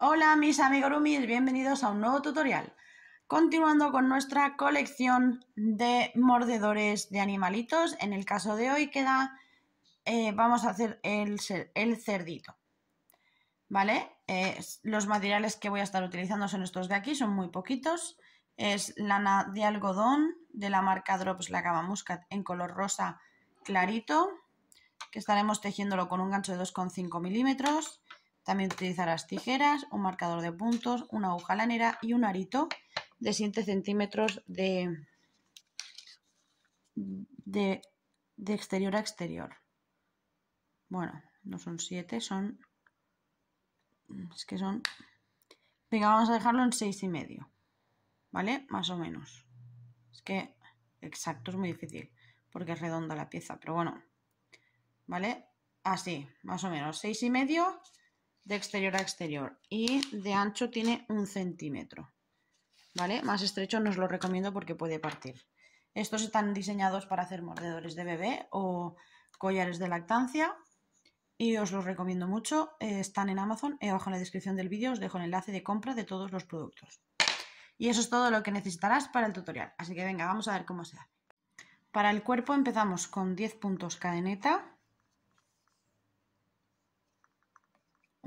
Hola mis amigos amigurumis, bienvenidos a un nuevo tutorial. Continuando con nuestra colección de mordedores de animalitos, en el caso de hoy queda, eh, vamos a hacer el, cerdito. ¿Vale? los materiales que voy a estar utilizando son estos de aquí, son muy poquitos. Es lana de algodón de la marca Drops La Gama Muscat en color rosa clarito, que estaremos tejiéndolo con un gancho de 2,5 milímetros también utilizarás tijeras, un marcador de puntos, una aguja lanera y un arito de 7 centímetros de, de, exterior a exterior. Bueno, no son 7, son... Es que son... Venga, vamos a dejarlo en 6,5. y medio. ¿Vale? Más o menos. Es que exacto es muy difícil porque es redonda la pieza, pero bueno. ¿Vale? Así, más o menos. 6,5 y medio de exterior a exterior y de ancho tiene un centímetro. ¿Vale? Más estrecho no os lo recomiendo porque puede partir. Estos están diseñados para hacer mordedores de bebé o collares de lactancia y os los recomiendo mucho. Eh, están en Amazon. y eh, abajo en la descripción del vídeo os dejo el enlace de compra de todos los productos. Y eso es todo lo que necesitarás para el tutorial. Así que venga, vamos a ver cómo se hace. Para el cuerpo empezamos con 10 puntos cadeneta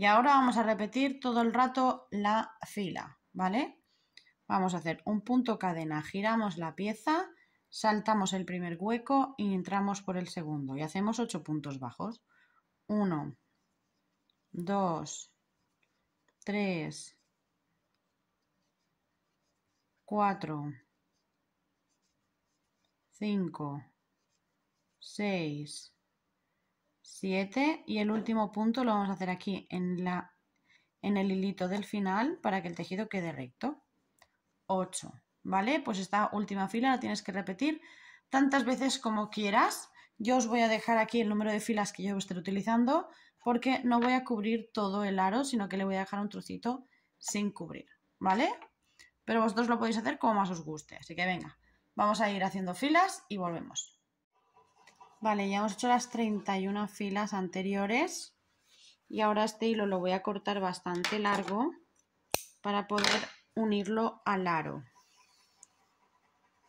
Y ahora vamos a repetir todo el rato la fila, ¿vale? Vamos a hacer un punto cadena, giramos la pieza, saltamos el primer hueco y entramos por el segundo y hacemos 8 puntos bajos. 1, 2, 3, 4, 5, 6, 7 y el último punto lo vamos a hacer aquí en, la, en el hilito del final para que el tejido quede recto. 8, ¿vale? Pues esta última fila la tienes que repetir tantas veces como quieras. Yo os voy a dejar aquí el número de filas que yo esté utilizando porque no voy a cubrir todo el aro, sino que le voy a dejar un trocito sin cubrir, ¿vale? Pero vosotros lo podéis hacer como más os guste, así que venga, vamos a ir haciendo filas y volvemos. Vale, ya hemos hecho las 31 filas anteriores y ahora este hilo lo voy a cortar bastante largo para poder unirlo al aro.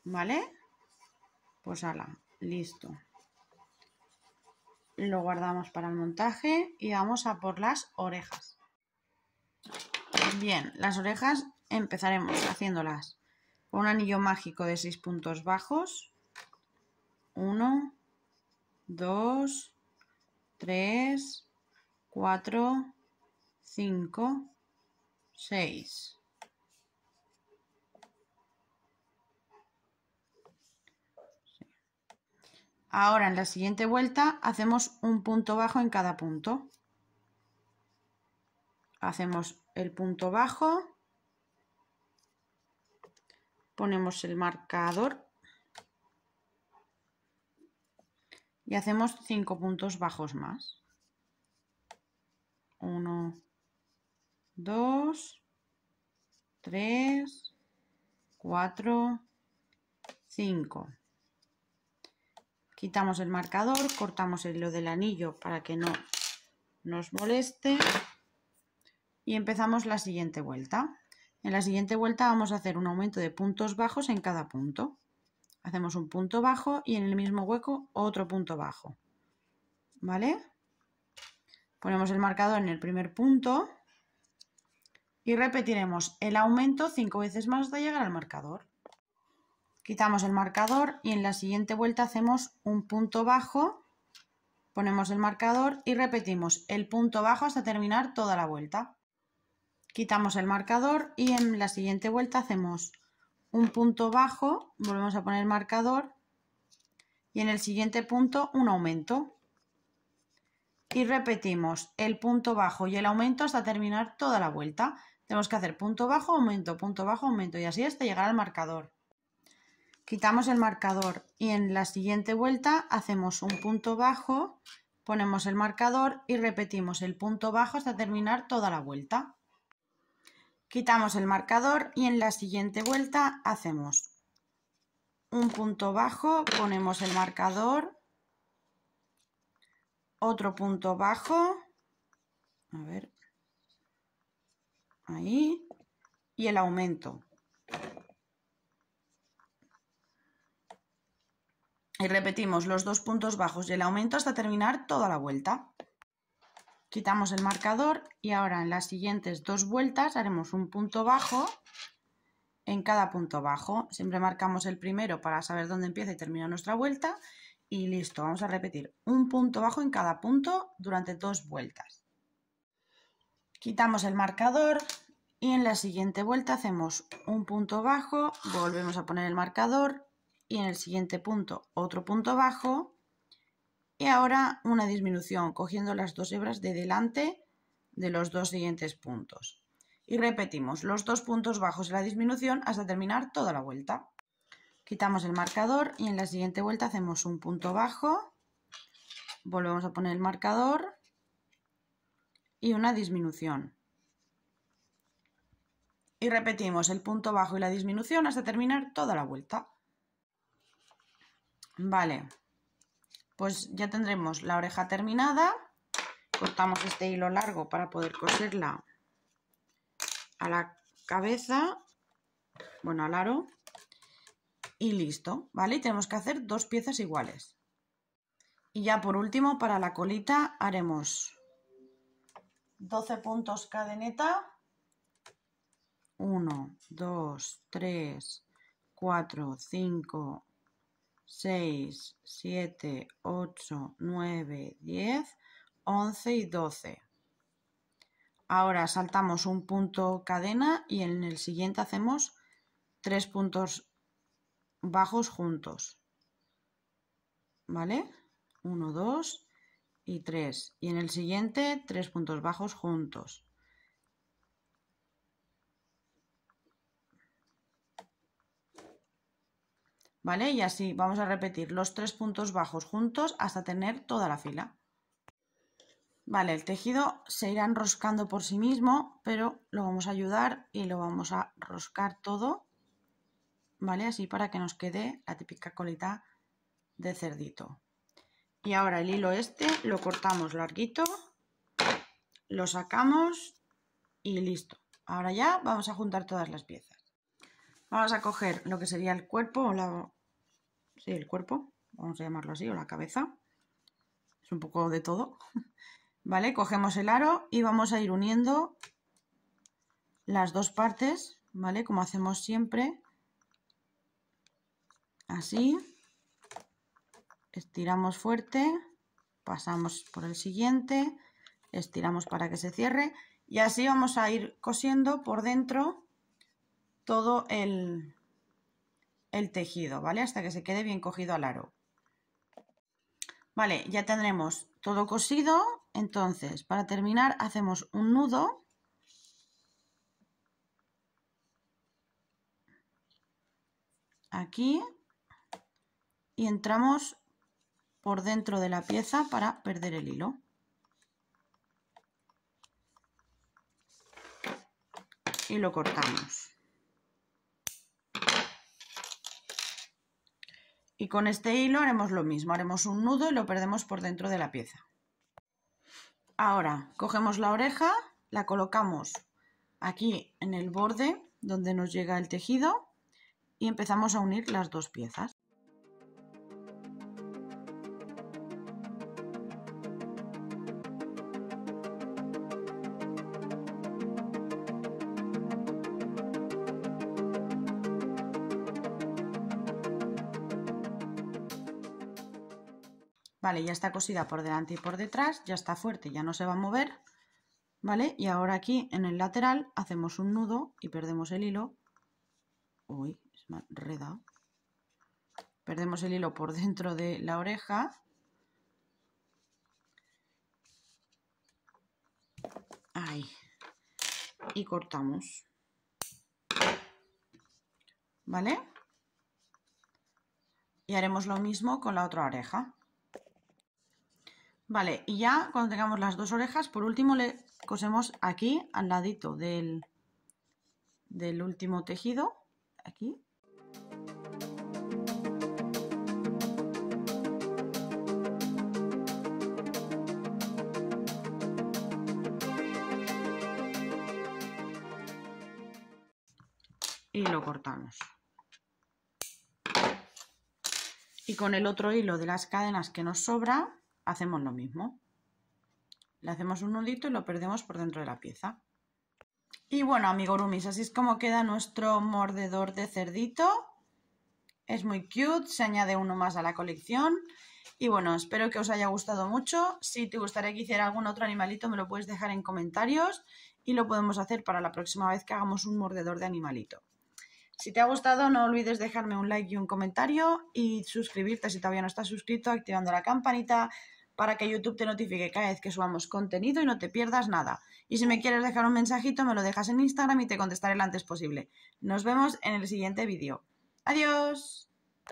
¿Vale? Pues ala, listo. Lo guardamos para el montaje y vamos a por las orejas. Bien, las orejas empezaremos haciéndolas con un anillo mágico de 6 puntos bajos. 1, 2, 3, 4, 5, 6. Ahora en la siguiente vuelta hacemos un punto bajo en cada punto. Hacemos el punto bajo, ponemos el marcador y hacemos 5 puntos bajos más. 1, 2, 3, 4, 5. Quitamos el marcador, cortamos el hilo del anillo para que no nos moleste y empezamos la siguiente vuelta. En la siguiente vuelta vamos a hacer un aumento de puntos bajos en cada punto. Hacemos un punto bajo y en el mismo hueco otro punto bajo. ¿Vale? Ponemos el marcador en el primer punto y repetiremos el aumento cinco veces más hasta llegar al marcador. Quitamos el marcador y en la siguiente vuelta hacemos un punto bajo, ponemos el marcador y repetimos el punto bajo hasta terminar toda la vuelta. Quitamos el marcador y en la siguiente vuelta hacemos un punto bajo, volvemos a poner marcador y en el siguiente punto un aumento. Y repetimos el punto bajo y el aumento hasta terminar toda la vuelta. Tenemos que hacer punto bajo, aumento, punto bajo, aumento y así hasta llegar al marcador. Quitamos el marcador y en la siguiente vuelta hacemos un punto bajo, ponemos el marcador y repetimos el punto bajo hasta terminar toda la vuelta. Quitamos el marcador y en la siguiente vuelta hacemos un punto bajo, ponemos el marcador, otro punto bajo, a ver, ahí, y el aumento. Y repetimos los dos puntos bajos y el aumento hasta terminar toda la vuelta. Quitamos el marcador y ahora en las siguientes dos vueltas haremos un punto bajo en cada punto bajo. Siempre marcamos el primero para saber dónde empieza y termina nuestra vuelta. Y listo, vamos a repetir un punto bajo en cada punto durante dos vueltas. Quitamos el marcador y en la siguiente vuelta hacemos un punto bajo, volvemos a poner el marcador y en el siguiente punto otro punto bajo y ahora una disminución cogiendo las dos hebras de delante de los dos siguientes puntos. Y repetimos los dos puntos bajos y la disminución hasta terminar toda la vuelta. Quitamos el marcador y en la siguiente vuelta hacemos un punto bajo, volvemos a poner el marcador y una disminución. Y repetimos el punto bajo y la disminución hasta terminar toda la vuelta. Vale, pues ya tendremos la oreja terminada. Cortamos este hilo largo para poder coserla a la cabeza, bueno, al aro. Y listo, ¿vale? Y tenemos que hacer dos piezas iguales. Y ya por último, para la colita haremos 12 puntos cadeneta. 1, 2, 3, 4, 5, 6, 7, 8, 9, 10, 11 y 12. Ahora saltamos un punto cadena y en el siguiente hacemos tres puntos bajos juntos. ¿Vale? 1, 2 y 3. Y en el siguiente tres puntos bajos juntos. ¿vale? Y así vamos a repetir los tres puntos bajos juntos hasta tener toda la fila. Vale, el tejido se irá enroscando por sí mismo, pero lo vamos a ayudar y lo vamos a roscar todo, ¿vale? Así para que nos quede la típica colita de cerdito. Y ahora el hilo este lo cortamos larguito, lo sacamos y listo. Ahora ya vamos a juntar todas las piezas. Vamos a coger lo que sería el cuerpo o la... Sí, el cuerpo, vamos a llamarlo así, o la cabeza. Es un poco de todo. ¿Vale? Cogemos el aro y vamos a ir uniendo las dos partes, ¿vale? Como hacemos siempre. Así. Estiramos fuerte. Pasamos por el siguiente. Estiramos para que se cierre. Y así vamos a ir cosiendo por dentro todo el, tejido, ¿vale? Hasta que se quede bien cogido al aro. Vale, ya tendremos todo cosido. Entonces, para terminar, hacemos un nudo. Aquí. Y entramos por dentro de la pieza para perder el hilo. Y lo cortamos. Y con este hilo haremos lo mismo, haremos un nudo y lo perdemos por dentro de la pieza. Ahora cogemos la oreja, la colocamos aquí en el borde donde nos llega el tejido y empezamos a unir las dos piezas. Vale, ya está cosida por delante y por detrás, ya está fuerte, ya no se va a mover. ¿Vale? Y ahora aquí en el lateral hacemos un nudo y perdemos el hilo. Uy, es más redado. Perdemos el hilo por dentro de la oreja. Ahí. Y cortamos. ¿Vale? Y haremos lo mismo con la otra oreja. Vale, y ya cuando tengamos las dos orejas, por último le cosemos aquí, al ladito del, del último tejido, aquí. Y lo cortamos. Y con el otro hilo de las cadenas que nos sobra, hacemos lo mismo. Le hacemos un nudito y lo perdemos por dentro de la pieza. Y bueno, amigo rumis así es como queda nuestro mordedor de cerdito. Es muy cute, se añade uno más a la colección. Y bueno, espero que os haya gustado mucho. Si te gustaría que hiciera algún otro animalito, me lo puedes dejar en comentarios y lo podemos hacer para la próxima vez que hagamos un mordedor de animalito. Si te ha gustado, no olvides dejarme un like y un comentario y suscribirte si todavía no estás suscrito, activando la campanita para que YouTube te notifique cada vez que subamos contenido y no te pierdas nada. Y si me quieres dejar un mensajito, me lo dejas en Instagram y te contestaré lo antes posible. Nos vemos en el siguiente vídeo. Adiós.